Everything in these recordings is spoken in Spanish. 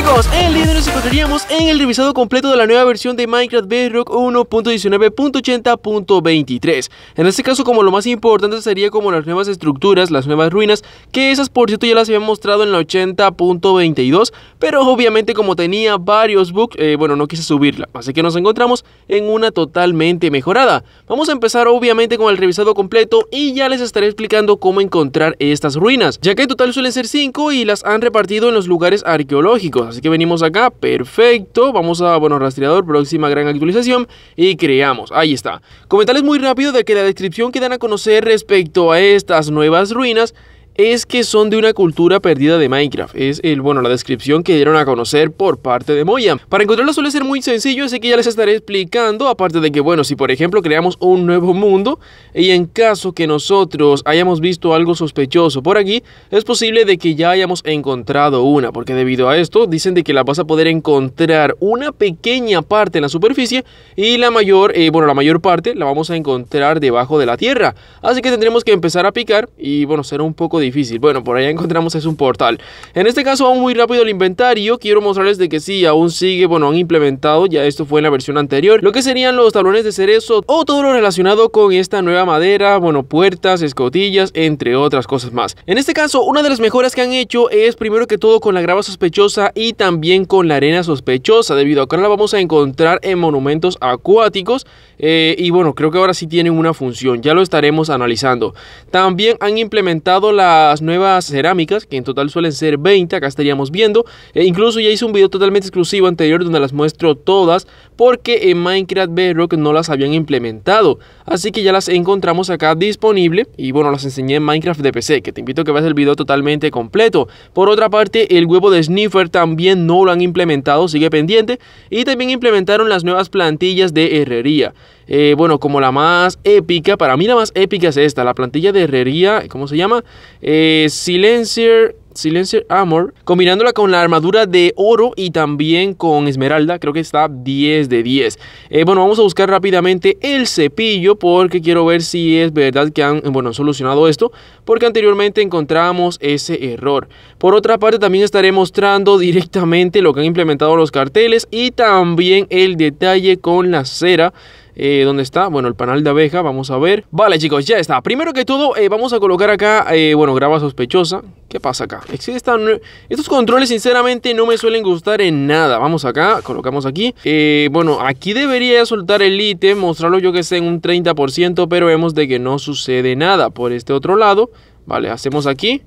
Chicos, en el día de hoy nos encontraríamos en el revisado completo de la nueva versión de Minecraft Bedrock 1.19.80.23 En este caso como lo más importante sería como las nuevas estructuras, las nuevas ruinas Que esas por cierto ya las había mostrado en la 80.22 Pero obviamente como tenía varios bugs, eh, bueno no quise subirla Así que nos encontramos en una totalmente mejorada Vamos a empezar obviamente con el revisado completo y ya les estaré explicando cómo encontrar estas ruinas Ya que en total suelen ser 5 y las han repartido en los lugares arqueológicos Así que venimos acá, perfecto. Vamos a, bueno, rastreador, próxima gran actualización y creamos. Ahí está. Comentarles muy rápido de que la descripción que dan a conocer respecto a estas nuevas ruinas es que son de una cultura perdida de Minecraft. Es el, bueno, la descripción que dieron a conocer por parte de Moya. Para encontrarla suele ser muy sencillo, así que ya les estaré explicando. Aparte de que, bueno, si por ejemplo creamos un nuevo mundo y en caso que nosotros hayamos visto algo sospechoso por aquí, es posible de que ya hayamos encontrado una, porque debido a esto dicen de que la vas a poder encontrar una pequeña parte en la superficie y la mayor, eh, bueno, la mayor parte la vamos a encontrar debajo de la tierra. Así que tendremos que empezar a picar y, bueno, ser un poco difícil. Bueno, por allá encontramos es un portal. En este caso vamos muy rápido al inventario. Quiero mostrarles de que sí, aún sigue, bueno, han implementado, ya esto fue en la versión anterior, lo que serían los tablones de cerezo o todo lo relacionado con esta nueva madera, bueno, puertas, escotillas, entre otras cosas más. En este caso, una de las mejoras que han hecho es primero que todo con la grava sospechosa y también con la arena sospechosa, debido a que ahora la vamos a encontrar en monumentos acuáticos eh, y bueno, creo que ahora sí tienen una función, ya lo estaremos analizando. También han implementado la las nuevas cerámicas, que en total suelen ser 20, acá estaríamos viendo. Eh, incluso ya hice un video totalmente exclusivo anterior donde las muestro todas, porque en Minecraft Bedrock no las habían implementado. Así que ya las encontramos acá disponible, y bueno, las enseñé en Minecraft de PC, que te invito a que veas el video totalmente completo. Por otra parte, el huevo de Sniffer también no lo han implementado, sigue pendiente, y también implementaron las nuevas plantillas de herrería. Eh, bueno, como la más épica, para mí la más épica es esta, la plantilla de herrería, ¿cómo se llama? Eh, Silencer Silencer Armor, combinándola con la armadura de oro y también con esmeralda, creo que está 10 de 10. Eh, bueno, vamos a buscar rápidamente el cepillo porque quiero ver si es verdad que han bueno, solucionado esto, porque anteriormente encontramos ese error. Por otra parte, también estaré mostrando directamente lo que han implementado los carteles y también el detalle con la cera. Eh, ¿dónde está? Bueno, el panel de abeja, vamos a ver. Vale, chicos, ya está. Primero que todo, eh, vamos a colocar acá, eh, bueno, graba sospechosa. ¿Qué pasa acá? Existen estos controles, sinceramente, no me suelen gustar en nada. Vamos acá, colocamos aquí. bueno, aquí debería soltar el ítem, mostrarlo yo que sé en un 30%, pero vemos de que no sucede nada. Por este otro lado, vale, hacemos aquí.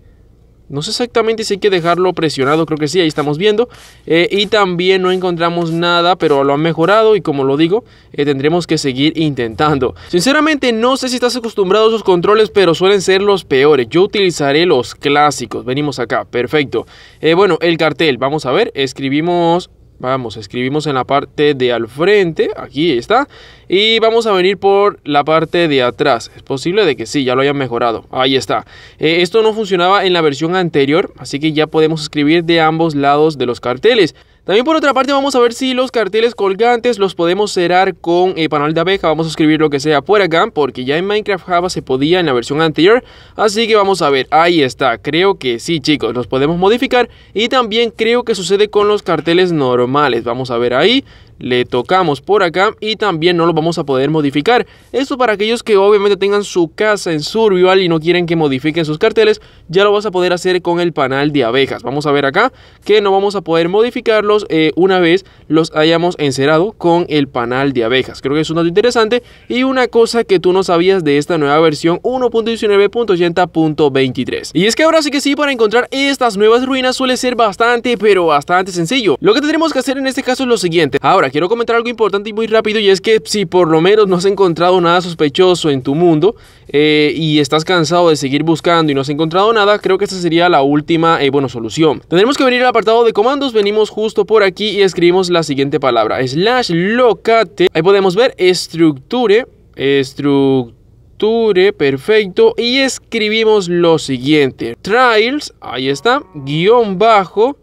No sé exactamente si hay que dejarlo presionado, creo que sí, ahí estamos viendo. Eh, y también no encontramos nada, pero lo han mejorado y como lo digo, eh, tendremos que seguir intentando. Sinceramente no sé si estás acostumbrado a esos controles, pero suelen ser los peores. Yo utilizaré los clásicos. Venimos acá, perfecto. Eh, bueno, el cartel, vamos a ver, escribimos Vamos, escribimos en la parte de al frente, aquí está, y vamos a venir por la parte de atrás. Es posible de que sí, ya lo hayan mejorado. Ahí está. Eh, esto no funcionaba en la versión anterior, así que ya podemos escribir de ambos lados de los carteles. También por otra parte vamos a ver si los carteles colgantes los podemos cerrar con el eh, panel de abeja, vamos a escribir lo que sea por acá, porque ya en Minecraft Java se podía en la versión anterior, así que vamos a ver, ahí está, creo que sí chicos, los podemos modificar y también creo que sucede con los carteles normales, vamos a ver ahí, le tocamos por acá y también no lo vamos a poder modificar. Esto para aquellos que obviamente tengan su casa en Survival y no quieren que modifiquen sus carteles, ya lo vas a poder hacer con el panal de abejas. Vamos a ver acá que no vamos a poder modificarlos eh, una vez los hayamos encerado con el panal de abejas. Creo que es un dato interesante y una cosa que tú no sabías de esta nueva versión 1.19.80.23. Y es que ahora sí que sí, para encontrar estas nuevas ruinas suele ser bastante, pero bastante sencillo. Lo que tendremos que hacer en este caso es lo siguiente. Ahora, quiero comentar algo importante y muy rápido y es que si por lo menos no has encontrado nada sospechoso en tu mundo eh, y estás cansado de seguir buscando y no has encontrado nada, creo que esta sería la última, y eh, bueno, solución. Tendremos que venir al apartado de comandos, venimos justo por aquí y escribimos la siguiente palabra, slash locate. Ahí podemos ver estructure, estructure perfecto, y escribimos lo siguiente, trials, ahí está, guión bajo,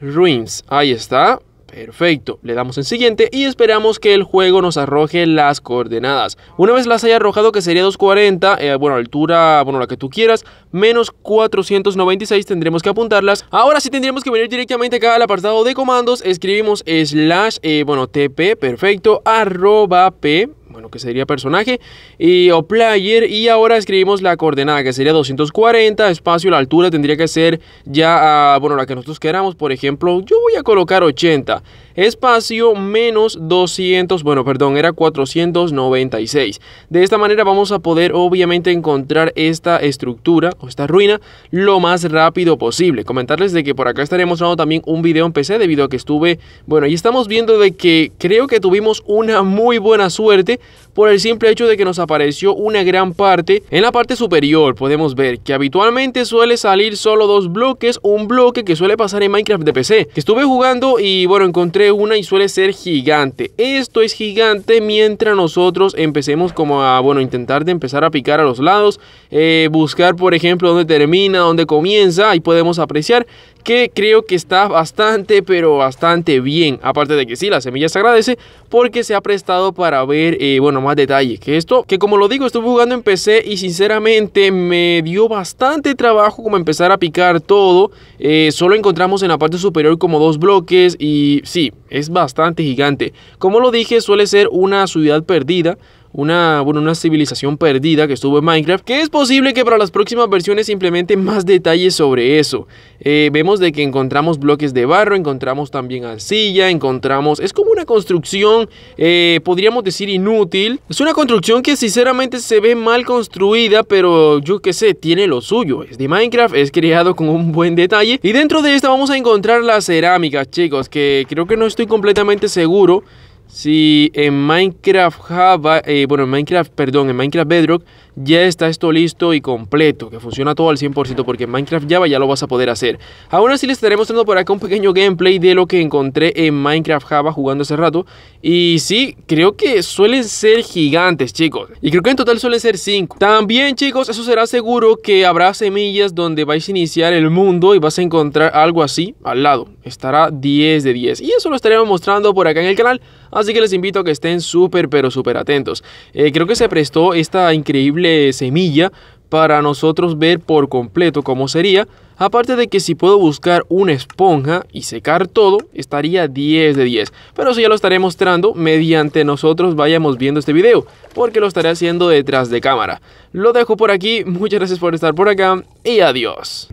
ruins, ahí está, Perfecto, le damos en siguiente y esperamos que el juego nos arroje las coordenadas. Una vez las haya arrojado, que sería 240, eh, bueno, altura, bueno, la que tú quieras, menos 496 tendremos que apuntarlas. Ahora sí tendríamos que venir directamente acá al apartado de comandos, escribimos slash, eh, bueno, tp, perfecto, arroba p, bueno, que sería personaje, y o player, y ahora escribimos la coordenada, que sería 240, espacio, la altura tendría que ser ya, ah, bueno, la que nosotros queramos, por ejemplo, yo voy a colocar 80, espacio menos 200, bueno, perdón, era 496. De esta manera vamos a poder obviamente encontrar esta estructura o esta ruina lo más rápido posible. Comentarles de que por acá estaré mostrando también un video en PC debido a que estuve, bueno, y estamos viendo de que creo que tuvimos una muy buena suerte por el simple hecho de que nos apareció una gran parte. En la parte superior podemos ver que habitualmente suele salir solo dos bloques, un bloque que suele pasar en Minecraft de PC. Que estuve jugando y bueno, encontré una y suele ser gigante. Esto es gigante mientras nosotros empecemos como a, bueno, intentar de empezar a picar a los lados, eh, buscar por ejemplo dónde termina, dónde comienza y podemos apreciar que creo que está bastante, pero bastante bien. Aparte de que si la semilla se agradece porque se ha prestado para ver, eh, bueno, más detalle. Que esto, que como lo digo, estuve jugando en PC y sinceramente me dio bastante trabajo como empezar a picar todo. Eh, solo encontramos en la parte superior como dos bloques y sí, es bastante gigante. Como lo dije, suele ser una ciudad perdida, una, una civilización perdida que estuvo en Minecraft, que es posible que para las próximas versiones simplemente más detalles sobre eso. Eh, vemos de que encontramos bloques de barro, encontramos también arcilla, encontramos... Es como una construcción, eh, podríamos decir, inútil. Es una construcción que sinceramente se ve mal construida, pero yo qué sé, tiene lo suyo. Es de Minecraft, es creado con un buen detalle. Y dentro de esta vamos a encontrar la cerámica, chicos, que creo que no estoy completamente seguro si en Minecraft Java, eh, bueno, en Minecraft, perdón, en Minecraft Bedrock ya está esto listo y completo, que funciona todo al 100% porque en Minecraft Java ya lo vas a poder hacer. Aún así les estaré mostrando por acá un pequeño gameplay de lo que encontré en Minecraft Java jugando hace rato. Y sí, creo que suelen ser gigantes, chicos. Y creo que en total suelen ser 5. También, chicos, eso será seguro que habrá semillas donde vais a iniciar el mundo y vas a encontrar algo así al lado. Estará 10 de 10. Y eso lo estaremos mostrando por acá en el canal. Así que les invito a que estén súper, pero súper atentos. Eh, creo que se prestó esta increíble semilla para nosotros ver por completo cómo sería. Aparte de que si puedo buscar una esponja y secar todo, estaría 10 de 10. Pero eso ya lo estaré mostrando mediante nosotros vayamos viendo este video, porque lo estaré haciendo detrás de cámara. Lo dejo por aquí, muchas gracias por estar por acá y adiós.